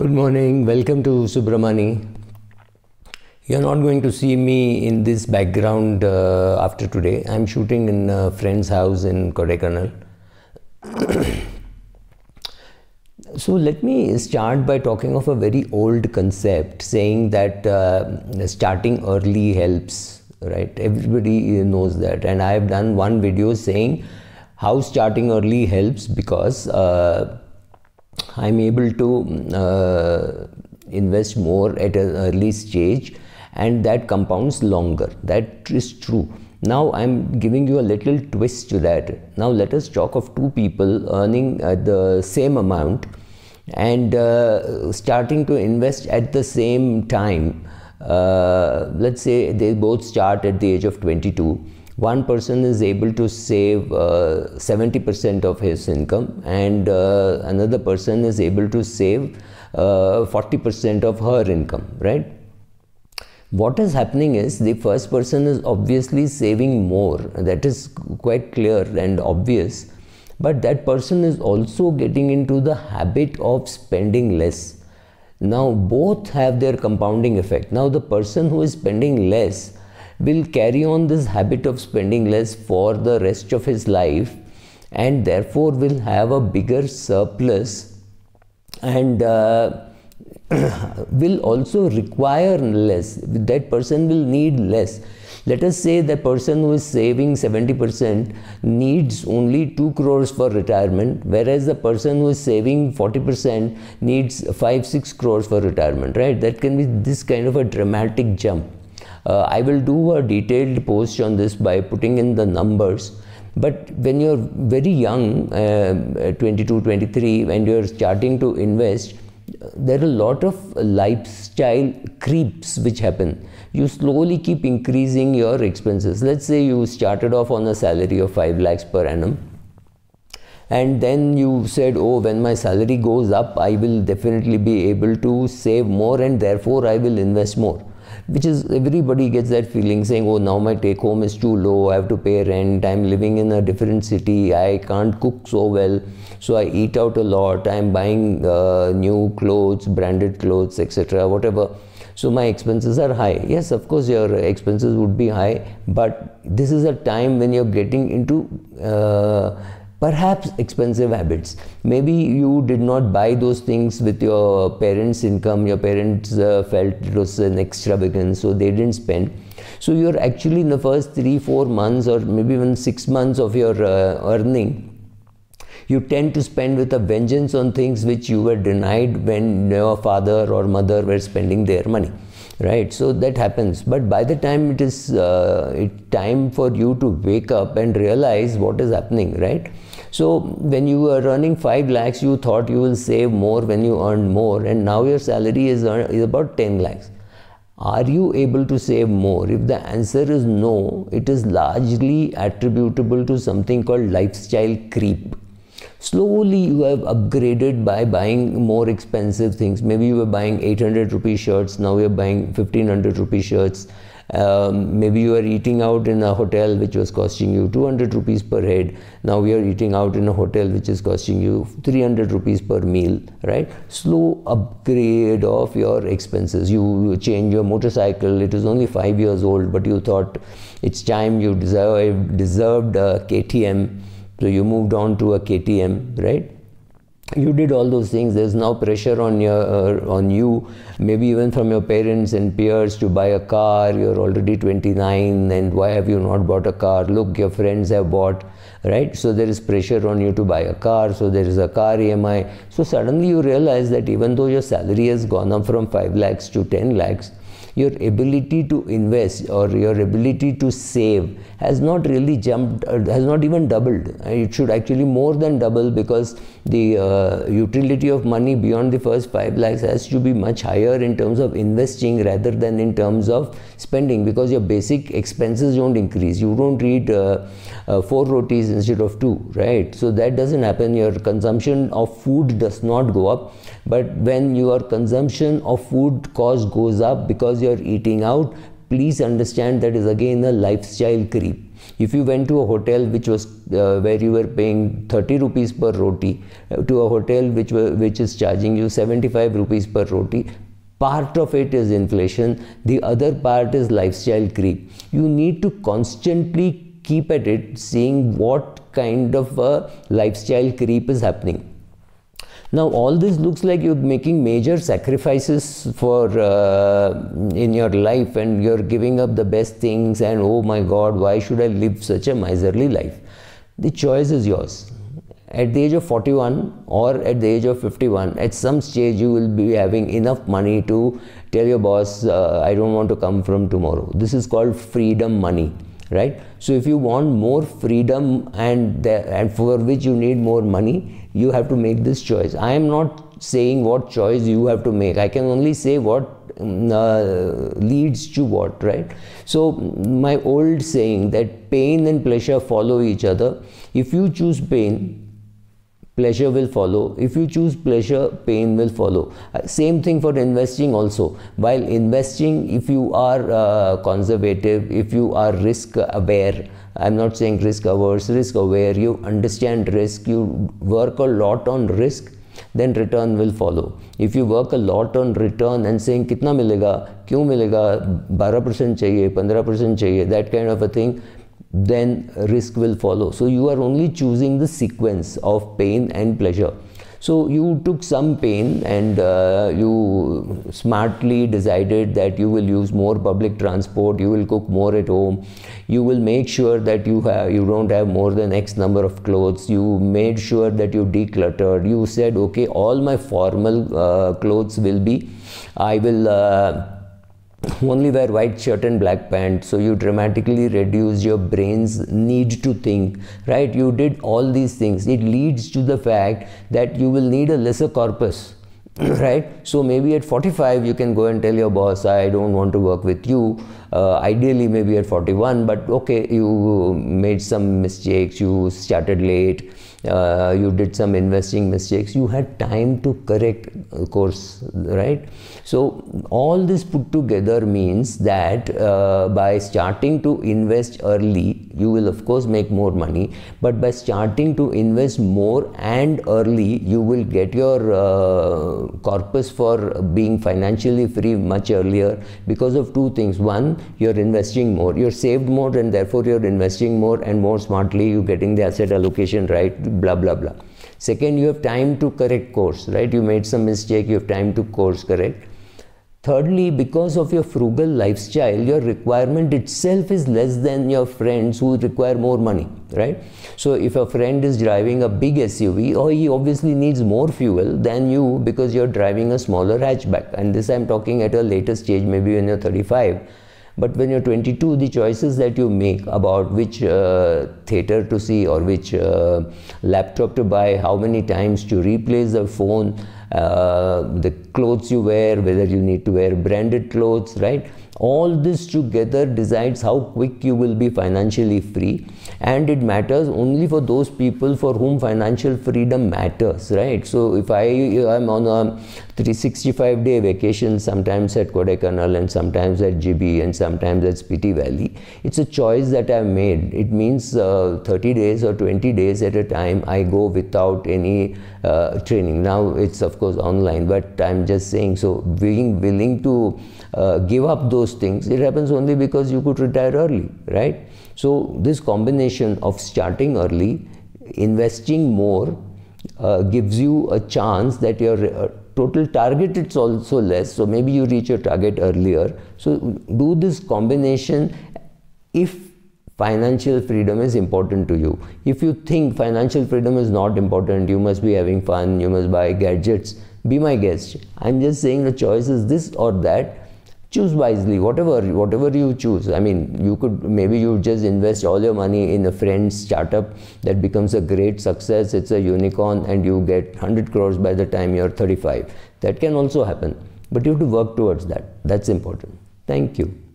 Good morning, welcome to Subramani. You're not going to see me in this background uh, after today. I'm shooting in a friend's house in Kodaikanal. so, let me start by talking of a very old concept saying that uh, starting early helps, right? Everybody uh, knows that. And I've done one video saying how starting early helps because. Uh, I'm able to uh, invest more at an early stage and that compounds longer. That is true. Now I'm giving you a little twist to that. Now let us talk of two people earning uh, the same amount and uh, starting to invest at the same time. Uh, let's say they both start at the age of 22 one person is able to save 70% uh, of his income and uh, another person is able to save 40% uh, of her income, right? what is happening is the first person is obviously saving more that is quite clear and obvious but that person is also getting into the habit of spending less now both have their compounding effect now the person who is spending less will carry on this habit of spending less for the rest of his life and therefore will have a bigger surplus and uh, will also require less. That person will need less. Let us say the person who is saving 70% needs only 2 crores for retirement, whereas the person who is saving 40% needs 5 6 crores for retirement, right? That can be this kind of a dramatic jump. Uh, I will do a detailed post on this by putting in the numbers. But when you're very young, uh, 22, 23, when you're starting to invest, there are a lot of lifestyle creeps which happen. You slowly keep increasing your expenses. Let's say you started off on a salary of 5 lakhs per annum and then you said oh when my salary goes up i will definitely be able to save more and therefore i will invest more which is everybody gets that feeling saying, oh, now my take home is too low, I have to pay rent, I'm living in a different city, I can't cook so well, so I eat out a lot, I'm buying uh, new clothes, branded clothes, etc., whatever. So my expenses are high. Yes, of course, your expenses would be high, but this is a time when you're getting into uh, perhaps expensive habits maybe you did not buy those things with your parents income your parents uh, felt it was an extravagance so they didn't spend so you're actually in the first 3 4 months or maybe even 6 months of your uh, earning you tend to spend with a vengeance on things which you were denied when your father or mother were spending their money right so that happens but by the time it is uh, it time for you to wake up and realize what is happening right so when you were earning 5 lakhs, you thought you will save more when you earn more, and now your salary is, is about 10 lakhs. Are you able to save more? If the answer is no, it is largely attributable to something called lifestyle creep slowly you have upgraded by buying more expensive things maybe you were buying 800 rupee shirts now you're buying 1500 rupee shirts um, maybe you are eating out in a hotel which was costing you 200 rupees per head. Now we are eating out in a hotel which is costing you 300 rupees per meal, right? Slow upgrade of your expenses. You, you change your motorcycle. It is only five years old, but you thought it's time you deserve, deserved a KTM. So you moved on to a KTM, right? you did all those things there's now pressure on your uh, on you maybe even from your parents and peers to buy a car you're already 29 and why have you not bought a car look your friends have bought right so there is pressure on you to buy a car so there is a car emi so suddenly you realize that even though your salary has gone up from 5 lakhs to 10 lakhs your ability to invest or your ability to save has not really jumped uh, has not even doubled uh, it should actually more than double because the uh, utility of money beyond the first 5 lakhs has to be much higher in terms of investing rather than in terms of spending because your basic expenses don't increase you don't eat uh, uh, 4 rotis instead of 2 right so that doesn't happen your consumption of food does not go up but when your consumption of food cost goes up because you're eating out please understand that is again a lifestyle creep if you went to a hotel which was uh, where you were paying 30 rupees per roti uh, to a hotel which were, which is charging you 75 rupees per roti, part of it is inflation, the other part is lifestyle creep. You need to constantly keep at it, seeing what kind of a lifestyle creep is happening. Now all this looks like you're making major sacrifices for uh, in your life and you're giving up the best things and oh my god why should I live such a miserly life? The choice is yours. At the age of 41 or at the age of 51, at some stage you will be having enough money to tell your boss, uh, I don't want to come from tomorrow. This is called freedom money right? So if you want more freedom and, and for which you need more money, you have to make this choice. I am not saying what choice you have to make. I can only say what um, uh, leads to what, right? So my old saying that pain and pleasure follow each other. If you choose pain, pleasure will follow. If you choose pleasure, pain will follow. Uh, same thing for investing also. While investing, if you are uh, conservative, if you are risk aware, I'm not saying risk averse, risk aware, you understand risk, you work a lot on risk, then return will follow. If you work a lot on return and saying कितना मिलेगा क्यों मिलेगा 12 percent चाहिए 15 percent चाहिए that kind of a thing then risk will follow. So you are only choosing the sequence of pain and pleasure. So you took some pain and uh, you smartly decided that you will use more public transport, you will cook more at home, you will make sure that you have you don't have more than X number of clothes, you made sure that you decluttered, you said okay all my formal uh, clothes will be, I will uh, only wear white shirt and black pants so you dramatically reduce your brain's need to think right you did all these things it leads to the fact that you will need a lesser corpus right so maybe at 45 you can go and tell your boss i don't want to work with you uh, ideally maybe at 41 but okay you made some mistakes you started late uh, you did some investing mistakes you had time to correct course right so all this put together means that uh, by starting to invest early you will of course make more money but by starting to invest more and early you will get your uh, corpus for being financially free much earlier because of two things one you're investing more you're saved more and therefore you're investing more and more smartly you're getting the asset allocation right blah blah blah second you have time to correct course right you made some mistake you have time to course correct Thirdly, because of your frugal lifestyle, your requirement itself is less than your friends who require more money, right? So, if a friend is driving a big SUV, or he obviously needs more fuel than you because you're driving a smaller hatchback. And this I'm talking at a later stage, maybe when you're 35. But when you're 22, the choices that you make about which uh, theater to see or which uh, laptop to buy, how many times to replace the phone, uh, the clothes you wear, whether you need to wear branded clothes, right? all this together decides how quick you will be financially free and it matters only for those people for whom financial freedom matters right so if i am on a 365 day vacation sometimes at Kodaikanal and sometimes at GB and sometimes at Spiti Valley it's a choice that i've made it means uh, 30 days or 20 days at a time i go without any uh, training now it's of course online but i'm just saying so being willing to uh, give up those those things, it happens only because you could retire early, right? So, this combination of starting early, investing more, uh, gives you a chance that your uh, total target is also less. So, maybe you reach your target earlier. So, do this combination if financial freedom is important to you. If you think financial freedom is not important, you must be having fun, you must buy gadgets, be my guest. I'm just saying the choice is this or that choose wisely whatever whatever you choose i mean you could maybe you just invest all your money in a friend's startup that becomes a great success it's a unicorn and you get 100 crores by the time you're 35 that can also happen but you have to work towards that that's important thank you